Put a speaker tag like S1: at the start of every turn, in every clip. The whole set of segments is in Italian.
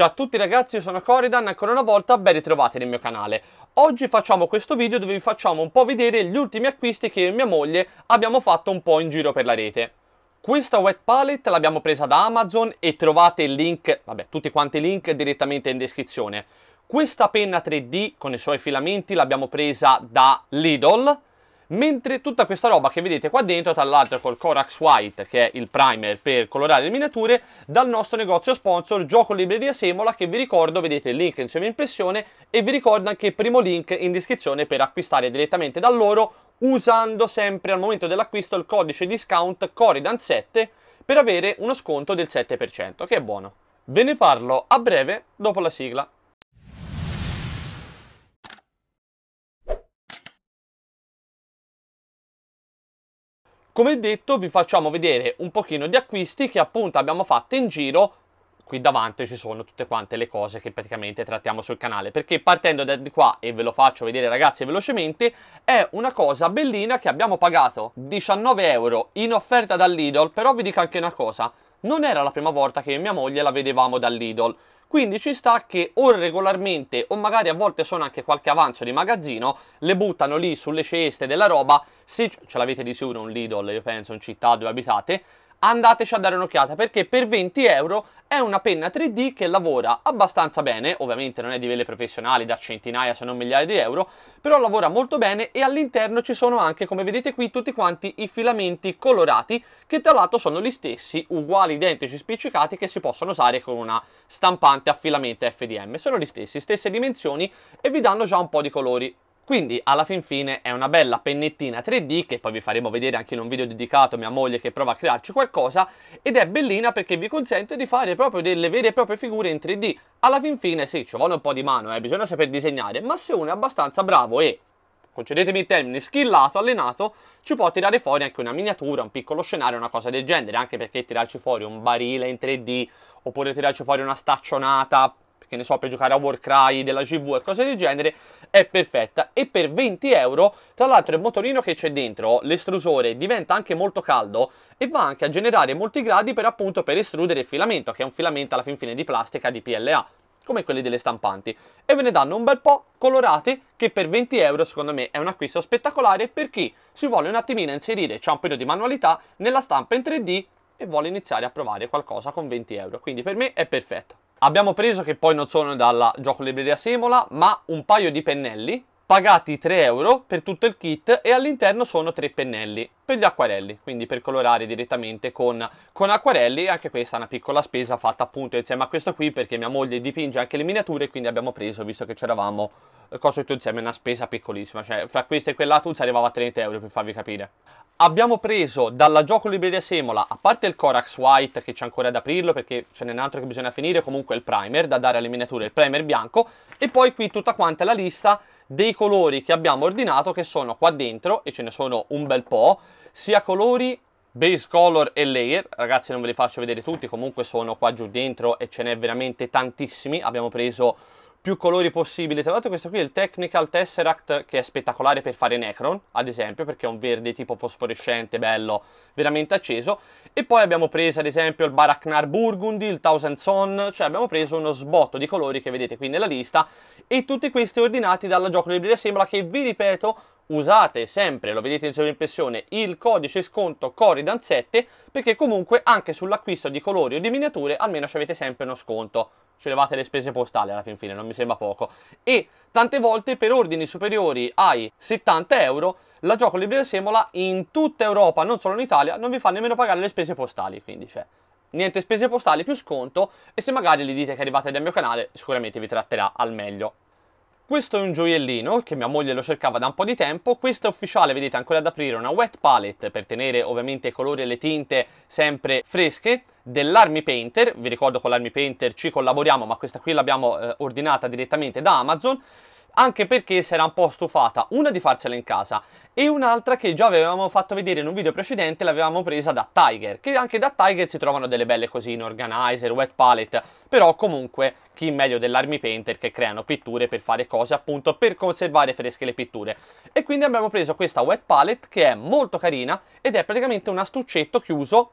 S1: Ciao a tutti ragazzi, io sono Coridan, ancora una volta ben ritrovati nel mio canale. Oggi facciamo questo video dove vi facciamo un po' vedere gli ultimi acquisti che io e mia moglie abbiamo fatto un po' in giro per la rete. Questa wet palette l'abbiamo presa da Amazon e trovate il link, vabbè tutti quanti i link direttamente in descrizione. Questa penna 3D con i suoi filamenti l'abbiamo presa da Lidl mentre tutta questa roba che vedete qua dentro, tra l'altro col Corax White, che è il primer per colorare le miniature, dal nostro negozio sponsor Gioco Libreria Semola, che vi ricordo, vedete il link insieme in pressione, e vi ricordo anche il primo link in descrizione per acquistare direttamente da loro usando sempre al momento dell'acquisto il codice discount Coridan7 per avere uno sconto del 7%, che è buono. Ve ne parlo a breve dopo la sigla. Come detto vi facciamo vedere un pochino di acquisti che appunto abbiamo fatto in giro qui davanti ci sono tutte quante le cose che praticamente trattiamo sul canale perché partendo da di qua e ve lo faccio vedere ragazzi velocemente è una cosa bellina che abbiamo pagato 19 euro in offerta dall'Idol però vi dico anche una cosa non era la prima volta che io e mia moglie la vedevamo dall'Idol quindi ci sta che o regolarmente o magari a volte sono anche qualche avanzo di magazzino, le buttano lì sulle ceste della roba, se ce l'avete di sicuro un Lidl, io penso, in città dove abitate, andateci a dare un'occhiata perché per 20 euro è una penna 3D che lavora abbastanza bene, ovviamente non è di vele professionali da centinaia se non migliaia di euro, però lavora molto bene e all'interno ci sono anche, come vedete qui, tutti quanti i filamenti colorati che tra l'altro sono gli stessi, uguali, identici, spiccicati che si possono usare con una stampante a filamento FDM, sono gli stessi, stesse dimensioni e vi danno già un po' di colori. Quindi alla fin fine è una bella pennettina 3D che poi vi faremo vedere anche in un video dedicato a mia moglie che prova a crearci qualcosa ed è bellina perché vi consente di fare proprio delle vere e proprie figure in 3D. Alla fin fine sì, ci vuole un po' di mano, eh, bisogna saper disegnare, ma se uno è abbastanza bravo e concedetemi il termine, skillato, allenato, ci può tirare fuori anche una miniatura, un piccolo scenario, una cosa del genere, anche perché tirarci fuori un barile in 3D, oppure tirarci fuori una staccionata, che ne so, per giocare a Warcry, della GV e cose del genere, è perfetta. E per 20 euro, tra l'altro il motorino che c'è dentro, l'estrusore, diventa anche molto caldo e va anche a generare molti gradi per appunto per estrudere il filamento, che è un filamento alla fin fine di plastica di PLA come quelli delle stampanti e ve ne danno un bel po' colorate, che per 20 euro secondo me è un acquisto spettacolare per chi si vuole un attimino inserire c'è un periodo di manualità nella stampa in 3D e vuole iniziare a provare qualcosa con 20 euro quindi per me è perfetto Abbiamo preso, che poi non sono dalla gioco libreria Semola, ma un paio di pennelli, pagati 3 euro per tutto il kit e all'interno sono tre pennelli per gli acquarelli, quindi per colorare direttamente con, con, acquarelli, anche questa è una piccola spesa fatta appunto insieme a questo qui perché mia moglie dipinge anche le miniature, quindi abbiamo preso, visto che c'eravamo eh, coso tutto insieme, una spesa piccolissima, cioè fra questo e quell'altro si arrivava a 30 euro per farvi capire. Abbiamo preso dalla gioco libreria Semola, a parte il Corax White che c'è ancora ad aprirlo perché ce n'è un altro che bisogna finire, comunque il primer da dare alle miniature, il primer bianco e poi qui tutta quanta la lista dei colori che abbiamo ordinato che sono qua dentro e ce ne sono un bel po', sia colori base color e layer ragazzi non ve li faccio vedere tutti comunque sono qua giù dentro e ce n'è veramente tantissimi abbiamo preso più colori possibili. Tra l'altro questo qui è il Technical Tesseract che è spettacolare per fare Necron, ad esempio, perché è un verde tipo fosforescente, bello, veramente acceso. E poi abbiamo preso ad esempio il Baraknar Burgundy, il Thousand Son, cioè abbiamo preso uno sbotto di colori che vedete qui nella lista e tutti questi ordinati dalla gioco libreria Sembra che, vi ripeto, usate sempre, lo vedete in sovraimpressione, il codice sconto Corridan7 perché comunque anche sull'acquisto di colori o di miniature almeno ci avete sempre uno sconto ci levate le spese postali alla fin fine, non mi sembra poco. E tante volte per ordini superiori ai 70 euro la gioco libera Semola in tutta Europa, non solo in Italia, non vi fa nemmeno pagare le spese postali, quindi c'è. Cioè, niente spese postali più sconto e se magari gli dite che arrivate dal mio canale sicuramente vi tratterà al meglio. Questo è un gioiellino che mia moglie lo cercava da un po' di tempo, questo è ufficiale, vedete ancora ad aprire una wet palette per tenere ovviamente i colori e le tinte sempre fresche, dell'Army Painter, vi ricordo con l'Army Painter ci collaboriamo ma questa qui l'abbiamo eh, ordinata direttamente da Amazon, anche perché si era un po' stufata, una di farsela in casa e un'altra che già avevamo fatto vedere in un video precedente, l'avevamo presa da Tiger, che anche da Tiger si trovano delle belle cosine, organizer, wet palette, però comunque chi meglio dell'army painter che creano pitture per fare cose appunto per conservare fresche le pitture. E quindi abbiamo preso questa wet palette che è molto carina ed è praticamente un astuccetto chiuso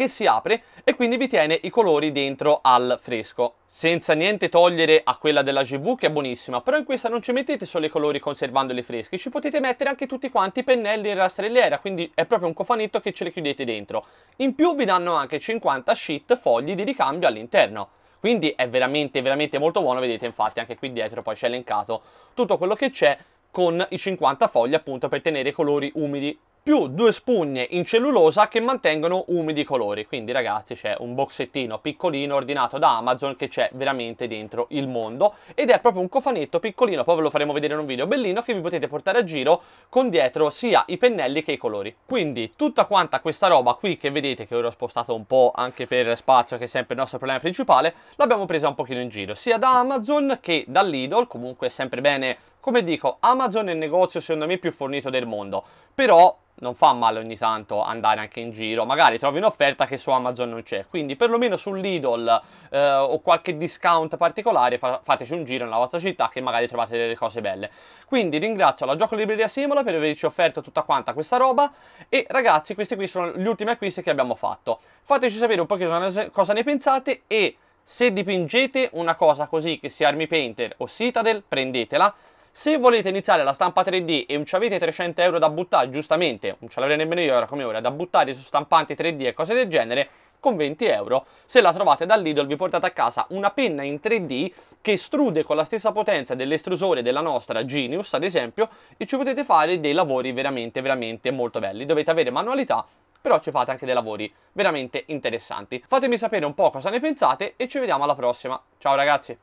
S1: che si apre e quindi vi tiene i colori dentro al fresco. Senza niente togliere a quella della GV che è buonissima, però in questa non ci mettete solo i colori conservandoli freschi, ci potete mettere anche tutti quanti i pennelli in rastrelliera, quindi è proprio un cofanetto che ce le chiudete dentro. In più vi danno anche 50 sheet fogli di ricambio all'interno quindi è veramente veramente molto buono vedete infatti anche qui dietro poi c'è elencato tutto quello che c'è con i 50 fogli appunto per tenere i colori umidi più due spugne in cellulosa che mantengono umidi i colori. Quindi ragazzi c'è un boxettino piccolino ordinato da Amazon che c'è veramente dentro il mondo ed è proprio un cofanetto piccolino, poi ve lo faremo vedere in un video bellino che vi potete portare a giro con dietro sia i pennelli che i colori. Quindi tutta quanta questa roba qui che vedete che ora ho spostato un po' anche per spazio che è sempre il nostro problema principale, l'abbiamo presa un pochino in giro sia da Amazon che da Lidl, comunque è sempre bene come dico, Amazon è il negozio secondo me più fornito del mondo, però non fa male ogni tanto andare anche in giro, magari trovi un'offerta che su Amazon non c'è, quindi perlomeno sull'Idol eh, o qualche discount particolare fa fateci un giro nella vostra città che magari trovate delle cose belle. Quindi ringrazio la Gioco Libreria Simula per averci offerto tutta quanta questa roba e ragazzi questi qui sono gli ultimi acquisti che abbiamo fatto. Fateci sapere un po' cosa ne pensate e se dipingete una cosa così che sia Army Painter o Citadel prendetela se volete iniziare la stampa 3D e non avete 300 euro da buttare, giustamente, non ce l'avrei nemmeno io ora come ora, da buttare su stampanti 3D e cose del genere, con 20 euro, se la trovate dal Lidl vi portate a casa una penna in 3D che estrude con la stessa potenza dell'estrusore della nostra Genius, ad esempio, e ci potete fare dei lavori veramente, veramente molto belli. Dovete avere manualità, però ci fate anche dei lavori veramente interessanti. Fatemi sapere un po' cosa ne pensate e ci vediamo alla prossima. Ciao ragazzi!